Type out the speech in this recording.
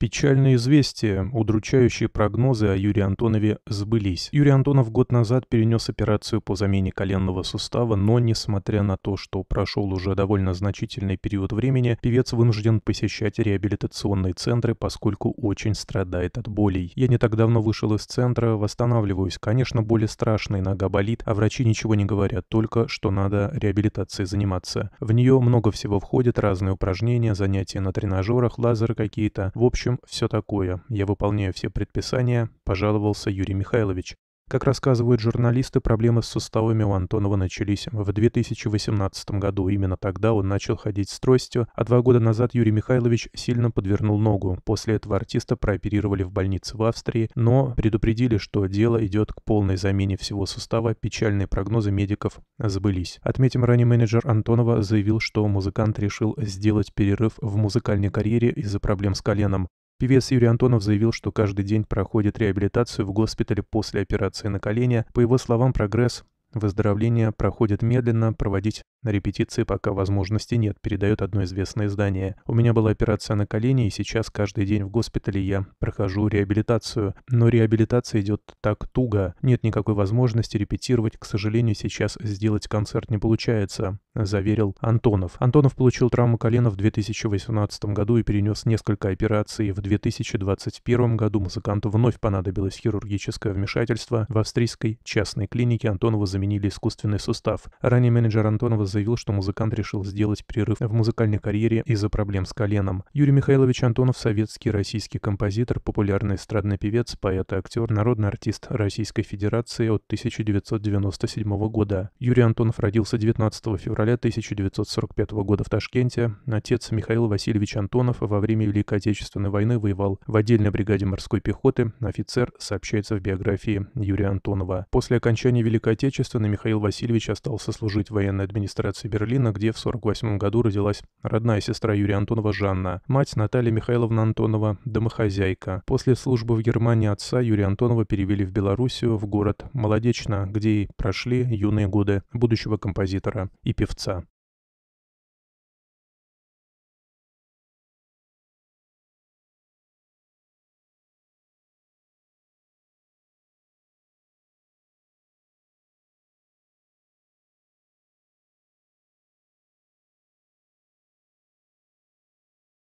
Печальные известия, удручающие прогнозы о Юрии Антонове сбылись. Юрий Антонов год назад перенес операцию по замене коленного сустава, но, несмотря на то, что прошел уже довольно значительный период времени, певец вынужден посещать реабилитационные центры, поскольку очень страдает от болей. «Я не так давно вышел из центра, восстанавливаюсь. Конечно, боли страшные, нога болит, а врачи ничего не говорят, только что надо реабилитацией заниматься. В нее много всего входит, разные упражнения, занятия на тренажерах, лазеры какие-то. В общем, общем, все такое. Я выполняю все предписания», — пожаловался Юрий Михайлович. Как рассказывают журналисты, проблемы с суставами у Антонова начались в 2018 году. Именно тогда он начал ходить с тростью, а два года назад Юрий Михайлович сильно подвернул ногу. После этого артиста прооперировали в больнице в Австрии, но предупредили, что дело идет к полной замене всего сустава. Печальные прогнозы медиков сбылись. Отметим, ранее менеджер Антонова заявил, что музыкант решил сделать перерыв в музыкальной карьере из-за проблем с коленом. Певец Юрий Антонов заявил, что каждый день проходит реабилитацию в госпитале после операции на колене. По его словам, прогресс выздоровления проходит медленно, проводить на репетиции пока возможности нет, передает одно известное издание. У меня была операция на колени, и сейчас каждый день в госпитале я прохожу реабилитацию. Но реабилитация идет так туго. Нет никакой возможности репетировать. К сожалению, сейчас сделать концерт не получается, заверил Антонов. Антонов получил травму колена в 2018 году и перенес несколько операций. В 2021 году музыканту вновь понадобилось хирургическое вмешательство. В австрийской частной клинике Антонова заменили искусственный сустав. Ранее менеджер Антонова заявил, что музыкант решил сделать перерыв в музыкальной карьере из-за проблем с коленом. Юрий Михайлович Антонов – советский российский композитор, популярный эстрадный певец, поэт и актер, народный артист Российской Федерации от 1997 года. Юрий Антонов родился 19 февраля 1945 года в Ташкенте. Отец Михаил Васильевич Антонов во время Великой Отечественной войны воевал в отдельной бригаде морской пехоты, офицер, сообщается в биографии Юрия Антонова. После окончания Великой Отечественной Михаил Васильевич остался служить в военной администрации администрации Берлина, где в 1948 году родилась родная сестра Юрия Антонова Жанна, мать Наталья Михайловна Антонова, домохозяйка. После службы в Германии отца Юрия Антонова перевели в Белоруссию, в город Молодечно, где и прошли юные годы будущего композитора и певца.